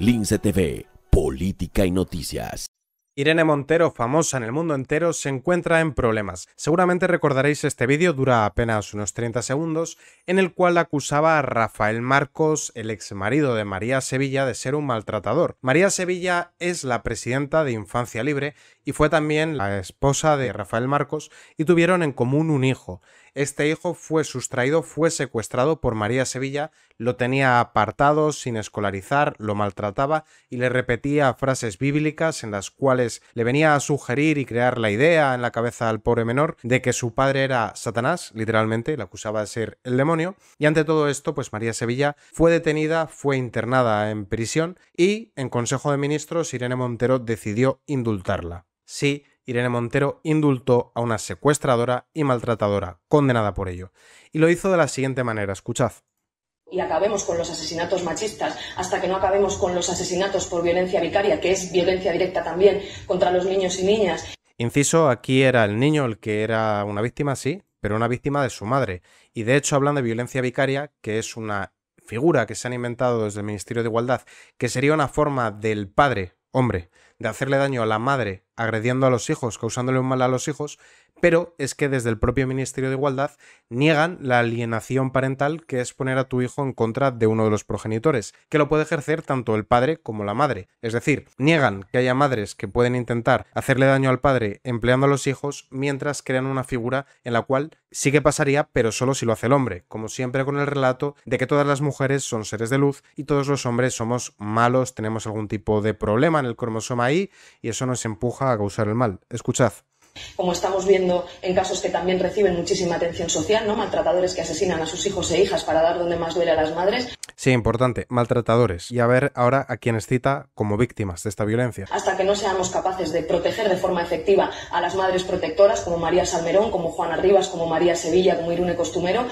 Lince TV, Política y Noticias. Irene Montero, famosa en el mundo entero, se encuentra en problemas. Seguramente recordaréis este vídeo, dura apenas unos 30 segundos, en el cual acusaba a Rafael Marcos, el ex marido de María Sevilla, de ser un maltratador. María Sevilla es la presidenta de Infancia Libre y fue también la esposa de Rafael Marcos y tuvieron en común un hijo. Este hijo fue sustraído, fue secuestrado por María Sevilla, lo tenía apartado, sin escolarizar, lo maltrataba y le repetía frases bíblicas en las cuales le venía a sugerir y crear la idea en la cabeza al pobre menor de que su padre era Satanás, literalmente, la acusaba de ser el demonio. Y ante todo esto, pues María Sevilla fue detenida, fue internada en prisión y en Consejo de Ministros Irene Montero decidió indultarla. Sí, Irene Montero indultó a una secuestradora y maltratadora, condenada por ello. Y lo hizo de la siguiente manera, escuchad y acabemos con los asesinatos machistas, hasta que no acabemos con los asesinatos por violencia vicaria, que es violencia directa también contra los niños y niñas. Inciso, aquí era el niño el que era una víctima, sí, pero una víctima de su madre. Y de hecho hablan de violencia vicaria, que es una figura que se han inventado desde el Ministerio de Igualdad, que sería una forma del padre, hombre, de hacerle daño a la madre agrediendo a los hijos, causándole un mal a los hijos, pero es que desde el propio Ministerio de Igualdad niegan la alienación parental que es poner a tu hijo en contra de uno de los progenitores, que lo puede ejercer tanto el padre como la madre. Es decir, niegan que haya madres que pueden intentar hacerle daño al padre empleando a los hijos mientras crean una figura en la cual sí que pasaría, pero solo si lo hace el hombre, como siempre con el relato de que todas las mujeres son seres de luz y todos los hombres somos malos, tenemos algún tipo de problema en el cromosoma ahí y eso nos empuja a causar el mal. Escuchad como estamos viendo en casos que también reciben muchísima atención social, ¿no? Maltratadores que asesinan a sus hijos e hijas para dar donde más duele a las madres. Sí, importante, maltratadores. Y a ver ahora a quienes cita como víctimas de esta violencia. Hasta que no seamos capaces de proteger de forma efectiva a las madres protectoras como María Salmerón, como Juana Rivas, como María Sevilla, como Irune Costumero,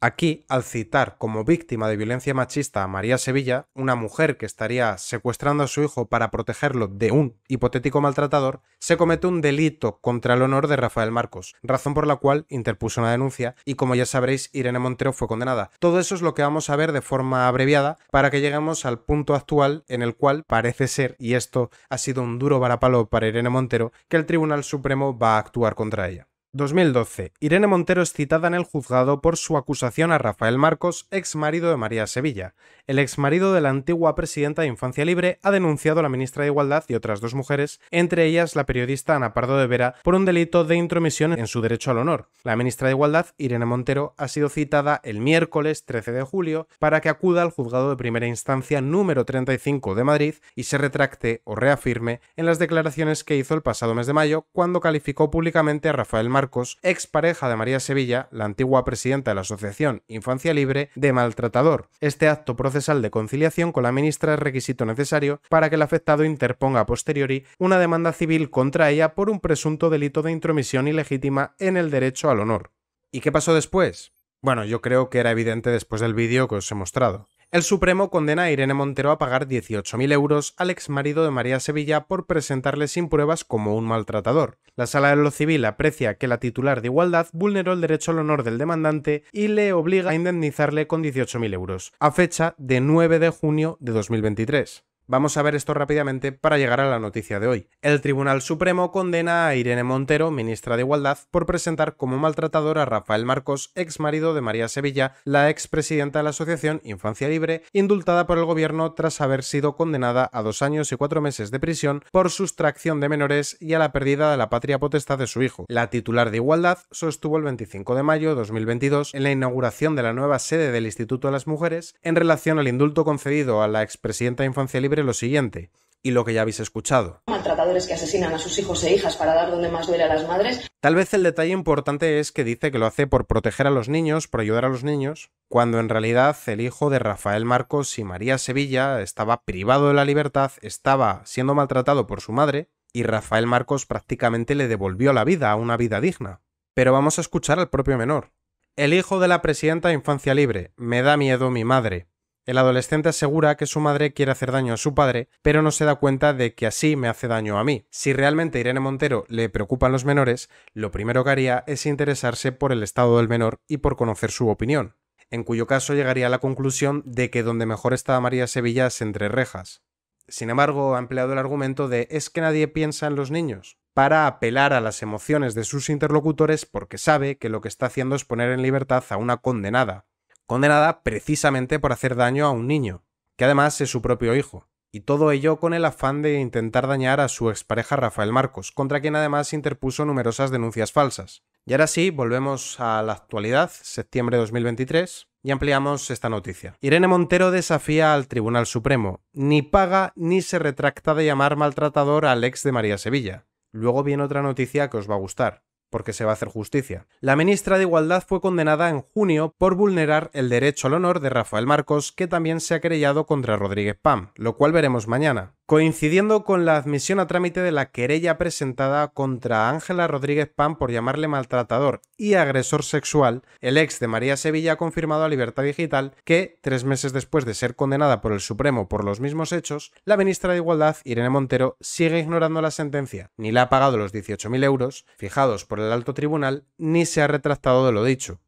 Aquí, al citar como víctima de violencia machista a María Sevilla, una mujer que estaría secuestrando a su hijo para protegerlo de un hipotético maltratador, se comete un delito contra el honor de Rafael Marcos, razón por la cual interpuso una denuncia y como ya sabréis, Irene Montero fue condenada. Todo eso es lo que vamos a ver de forma abreviada para que lleguemos al punto actual en el cual parece ser, y esto ha sido un duro varapalo para Irene Montero, que el Tribunal Supremo va a actuar contra ella. 2012. Irene Montero es citada en el juzgado por su acusación a Rafael Marcos, ex marido de María Sevilla. El ex marido de la antigua presidenta de Infancia Libre ha denunciado a la ministra de Igualdad y otras dos mujeres, entre ellas la periodista Ana Pardo de Vera, por un delito de intromisión en su derecho al honor. La ministra de Igualdad, Irene Montero, ha sido citada el miércoles 13 de julio para que acuda al juzgado de primera instancia número 35 de Madrid y se retracte o reafirme en las declaraciones que hizo el pasado mes de mayo cuando calificó públicamente a Rafael Marcos Marcos, pareja de María Sevilla, la antigua presidenta de la Asociación Infancia Libre, de maltratador. Este acto procesal de conciliación con la ministra es requisito necesario para que el afectado interponga a posteriori una demanda civil contra ella por un presunto delito de intromisión ilegítima en el derecho al honor. ¿Y qué pasó después? Bueno, yo creo que era evidente después del vídeo que os he mostrado. El Supremo condena a Irene Montero a pagar 18.000 euros al ex marido de María Sevilla por presentarle sin pruebas como un maltratador. La Sala de lo Civil aprecia que la titular de Igualdad vulneró el derecho al honor del demandante y le obliga a indemnizarle con 18.000 euros, a fecha de 9 de junio de 2023. Vamos a ver esto rápidamente para llegar a la noticia de hoy. El Tribunal Supremo condena a Irene Montero, ministra de Igualdad, por presentar como maltratador a Rafael Marcos, ex marido de María Sevilla, la expresidenta de la Asociación Infancia Libre, indultada por el gobierno tras haber sido condenada a dos años y cuatro meses de prisión por sustracción de menores y a la pérdida de la patria potestad de su hijo. La titular de Igualdad sostuvo el 25 de mayo de 2022 en la inauguración de la nueva sede del Instituto de las Mujeres en relación al indulto concedido a la expresidenta de Infancia Libre lo siguiente, y lo que ya habéis escuchado. Maltratadores que asesinan a sus hijos e hijas para dar donde más duele a las madres. Tal vez el detalle importante es que dice que lo hace por proteger a los niños, por ayudar a los niños, cuando en realidad el hijo de Rafael Marcos y María Sevilla estaba privado de la libertad, estaba siendo maltratado por su madre, y Rafael Marcos prácticamente le devolvió la vida, a una vida digna. Pero vamos a escuchar al propio menor. El hijo de la presidenta de Infancia Libre, me da miedo mi madre. El adolescente asegura que su madre quiere hacer daño a su padre, pero no se da cuenta de que así me hace daño a mí. Si realmente Irene Montero le preocupan los menores, lo primero que haría es interesarse por el estado del menor y por conocer su opinión, en cuyo caso llegaría a la conclusión de que donde mejor estaba María Sevilla es entre rejas. Sin embargo, ha empleado el argumento de es que nadie piensa en los niños, para apelar a las emociones de sus interlocutores porque sabe que lo que está haciendo es poner en libertad a una condenada, condenada precisamente por hacer daño a un niño, que además es su propio hijo, y todo ello con el afán de intentar dañar a su expareja Rafael Marcos, contra quien además interpuso numerosas denuncias falsas. Y ahora sí, volvemos a la actualidad, septiembre de 2023, y ampliamos esta noticia. Irene Montero desafía al Tribunal Supremo, ni paga ni se retracta de llamar maltratador al ex de María Sevilla. Luego viene otra noticia que os va a gustar porque se va a hacer justicia. La ministra de Igualdad fue condenada en junio por vulnerar el derecho al honor de Rafael Marcos, que también se ha querellado contra Rodríguez Pam, lo cual veremos mañana coincidiendo con la admisión a trámite de la querella presentada contra Ángela Rodríguez Pan por llamarle maltratador y agresor sexual, el ex de María Sevilla ha confirmado a Libertad Digital que, tres meses después de ser condenada por el Supremo por los mismos hechos, la ministra de Igualdad, Irene Montero, sigue ignorando la sentencia, ni le ha pagado los 18.000 euros, fijados por el alto tribunal, ni se ha retractado de lo dicho.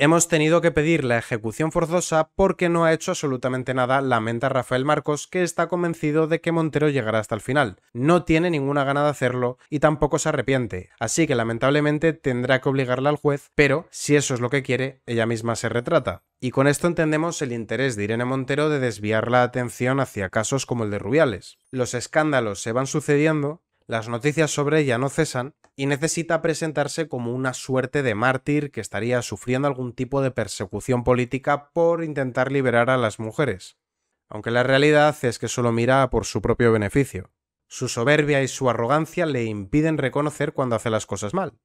Hemos tenido que pedir la ejecución forzosa porque no ha hecho absolutamente nada, lamenta Rafael Marcos, que está convencido de que Montero llegará hasta el final. No tiene ninguna gana de hacerlo y tampoco se arrepiente, así que lamentablemente tendrá que obligarla al juez, pero si eso es lo que quiere, ella misma se retrata. Y con esto entendemos el interés de Irene Montero de desviar la atención hacia casos como el de Rubiales. Los escándalos se van sucediendo, las noticias sobre ella no cesan, y necesita presentarse como una suerte de mártir que estaría sufriendo algún tipo de persecución política por intentar liberar a las mujeres, aunque la realidad es que solo mira por su propio beneficio. Su soberbia y su arrogancia le impiden reconocer cuando hace las cosas mal.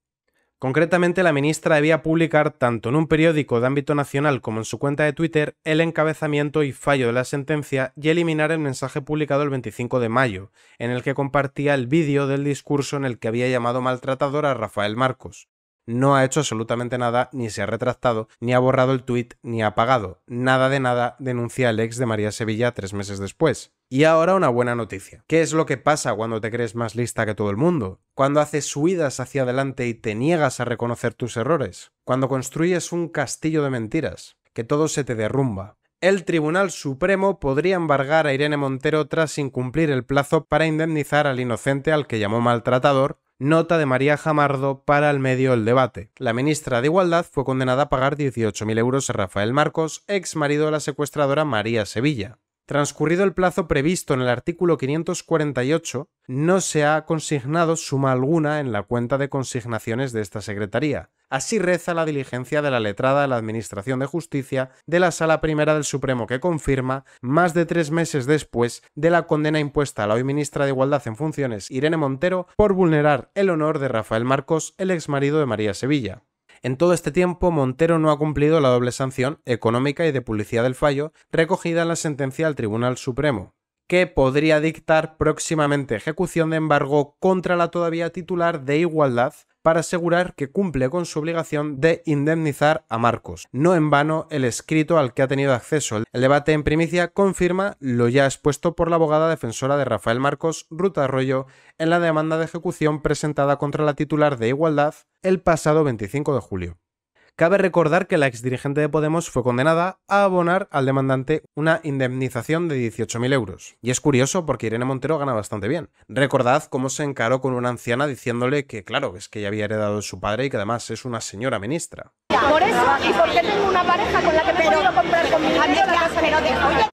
Concretamente, la ministra debía publicar, tanto en un periódico de ámbito nacional como en su cuenta de Twitter, el encabezamiento y fallo de la sentencia y eliminar el mensaje publicado el 25 de mayo, en el que compartía el vídeo del discurso en el que había llamado maltratador a Rafael Marcos. No ha hecho absolutamente nada, ni se ha retractado, ni ha borrado el tuit, ni ha pagado, Nada de nada, denuncia el ex de María Sevilla tres meses después. Y ahora una buena noticia. ¿Qué es lo que pasa cuando te crees más lista que todo el mundo? Cuando haces huidas hacia adelante y te niegas a reconocer tus errores. Cuando construyes un castillo de mentiras. Que todo se te derrumba. El Tribunal Supremo podría embargar a Irene Montero tras incumplir el plazo para indemnizar al inocente al que llamó maltratador Nota de María Jamardo para el medio El Debate. La ministra de Igualdad fue condenada a pagar 18.000 euros a Rafael Marcos, ex marido de la secuestradora María Sevilla. Transcurrido el plazo previsto en el artículo 548, no se ha consignado suma alguna en la cuenta de consignaciones de esta Secretaría. Así reza la diligencia de la letrada de la Administración de Justicia de la Sala Primera del Supremo que confirma, más de tres meses después de la condena impuesta a la hoy ministra de Igualdad en funciones Irene Montero por vulnerar el honor de Rafael Marcos, el exmarido de María Sevilla. En todo este tiempo, Montero no ha cumplido la doble sanción económica y de publicidad del fallo recogida en la sentencia del Tribunal Supremo, que podría dictar próximamente ejecución de embargo contra la todavía titular de Igualdad para asegurar que cumple con su obligación de indemnizar a Marcos. No en vano, el escrito al que ha tenido acceso el debate en primicia confirma lo ya expuesto por la abogada defensora de Rafael Marcos, Ruta Arroyo, en la demanda de ejecución presentada contra la titular de Igualdad el pasado 25 de julio. Cabe recordar que la exdirigente de Podemos fue condenada a abonar al demandante una indemnización de 18.000 euros. Y es curioso porque Irene Montero gana bastante bien. Recordad cómo se encaró con una anciana diciéndole que, claro, es que ya había heredado de su padre y que además es una señora ministra. Por eso y qué tengo una pareja con la que comprar con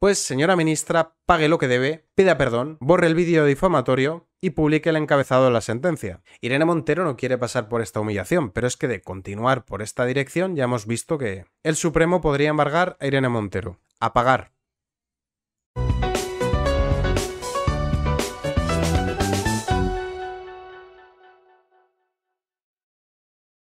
Pues señora ministra, pague lo que debe, pida perdón, borre el vídeo difamatorio y publique el encabezado de la sentencia. Irene Montero no quiere pasar por esta humillación, pero es que de continuar por esta dirección ya hemos visto que el Supremo podría embargar a Irene Montero, a pagar